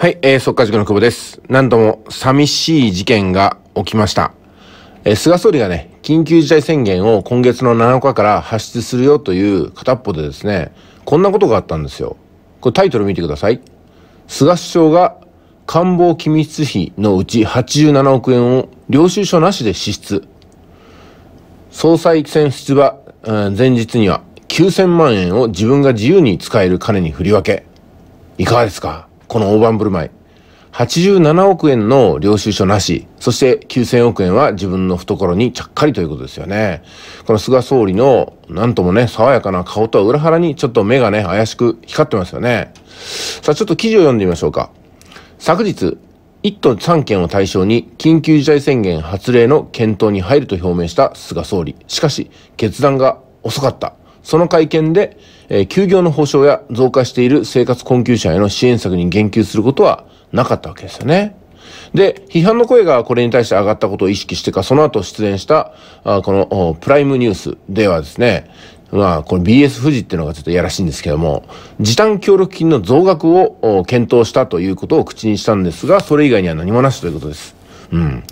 はい、えー、速稼塾の久保です。何度も寂しい事件が起きました。えー、菅総理がね、緊急事態宣言を今月の7日から発出するよという片っぽでですね、こんなことがあったんですよ。これタイトル見てください。菅首相が官房機密費のうち87億円を領収書なしで支出。総裁選出馬、うん、前日には9000万円を自分が自由に使える金に振り分け。いかがですかこの大盤振る舞い。87億円の領収書なし、そして9000億円は自分の懐にちゃっかりということですよね。この菅総理の、なんともね、爽やかな顔とは裏腹にちょっと目がね、怪しく光ってますよね。さあ、ちょっと記事を読んでみましょうか。昨日、1都3県を対象に緊急事態宣言発令の検討に入ると表明した菅総理。しかし、決断が遅かった。その会見で、えー、休業の保障や増加している生活困窮者への支援策に言及することはなかったわけですよね。で、批判の声がこれに対して上がったことを意識してか、その後出演した、あこのプライムニュースではですね、まあ、この BS 富士っていうのがちょっとやらしいんですけども、時短協力金の増額を検討したということを口にしたんですが、それ以外には何もなしということです。うん。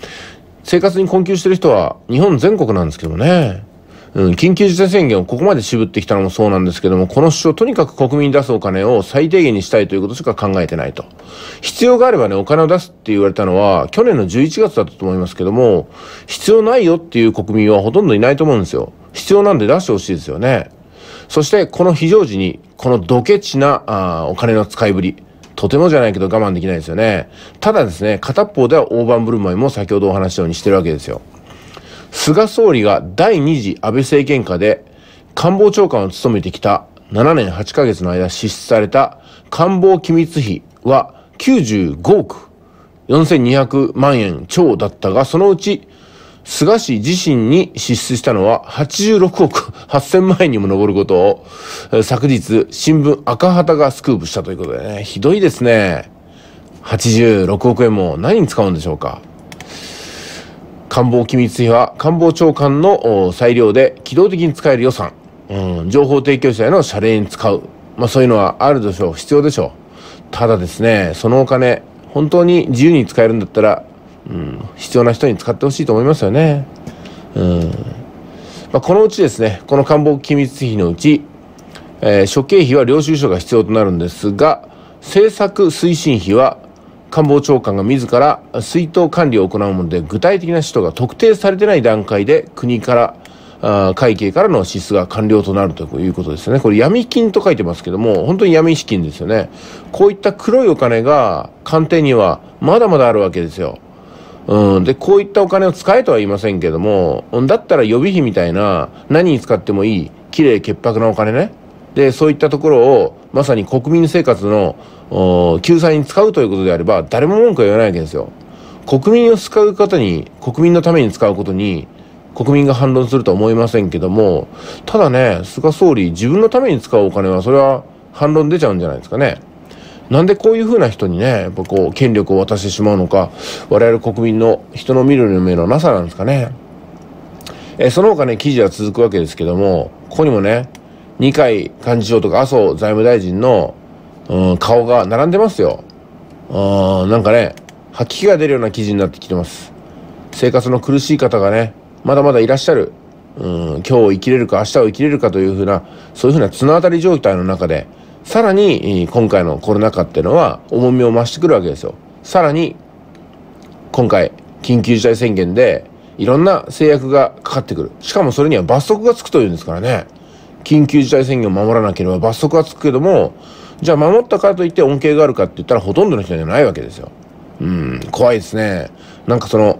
生活に困窮してる人は日本全国なんですけどもね。うん、緊急事態宣言をここまで渋ってきたのもそうなんですけども、この首相、とにかく国民に出すお金を最低限にしたいということしか考えてないと。必要があればね、お金を出すって言われたのは、去年の11月だったと思いますけども、必要ないよっていう国民はほとんどいないと思うんですよ。必要なんで出してほしいですよね。そして、この非常時に、このドケチな、あお金の使いぶり。とてもじゃないけど我慢できないですよね。ただですね、片っぽでは大盤振る舞いも先ほどお話したようにしてるわけですよ。菅総理が第2次安倍政権下で官房長官を務めてきた7年8ヶ月の間支出された官房機密費は95億4200万円超だったが、そのうち菅氏自身に支出したのは86億8000万円にも上ることを昨日新聞赤旗がスクープしたということでね、ひどいですね。86億円も何に使うんでしょうか官房機密費は官房長官の裁量で機動的に使える予算、うん、情報提供者への謝礼に使う、まあ、そういうのはあるでしょう必要でしょうただですねそのお金本当に自由に使えるんだったら、うん、必要な人に使ってほしいと思いますよね、うんまあ、このうちですねこの官房機密費のうち、えー、諸経費は領収書が必要となるんですが政策推進費は官房長官が自ら水筒管理を行うもので、具体的な使途が特定されてない段階で国から、あ会計からの支出が完了となるということですね。これ闇金と書いてますけども、本当に闇資金ですよね。こういった黒いお金が官邸にはまだまだあるわけですよ。うん、で、こういったお金を使えとは言いませんけども、だったら予備費みたいな、何に使ってもいい、綺麗潔白なお金ね。で、そういったところを、まさに国民生活の救済に使うということであれば、誰も文句は言わないわけですよ。国民を使う方に、国民のために使うことに、国民が反論するとは思いませんけども、ただね、菅総理、自分のために使うお金は、それは反論出ちゃうんじゃないですかね。なんでこういうふうな人にね、やっぱこう、権力を渡してしまうのか、我々国民の人の見る目のなさなんですかね。えその他ね、記事は続くわけですけども、ここにもね、二階幹事長とか麻生財務大臣の、うん、顔が並んでますよ。うん、なんかね、吐き気が出るような記事になってきてます。生活の苦しい方がね、まだまだいらっしゃる。うん、今日を生きれるか明日を生きれるかというふうな、そういうふうな綱渡り状態の中で、さらに今回のコロナ禍っていうのは重みを増してくるわけですよ。さらに、今回、緊急事態宣言で、いろんな制約がかかってくる。しかもそれには罰則がつくというんですからね。緊急事態宣言を守らなければ罰則はつくけども、じゃあ守ったからといって恩恵があるかって言ったらほとんどの人じゃないわけですよ。うん、怖いですね。なんかその、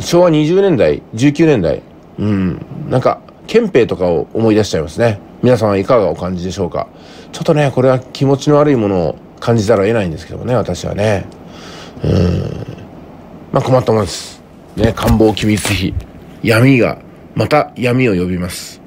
昭和20年代、19年代、うん、なんか、憲兵とかを思い出しちゃいますね。皆さんはいかがお感じでしょうか。ちょっとね、これは気持ちの悪いものを感じざるを得ないんですけどもね、私はね。うん。まあ困ったものです。ね、官房機密費。闇が、また闇を呼びます。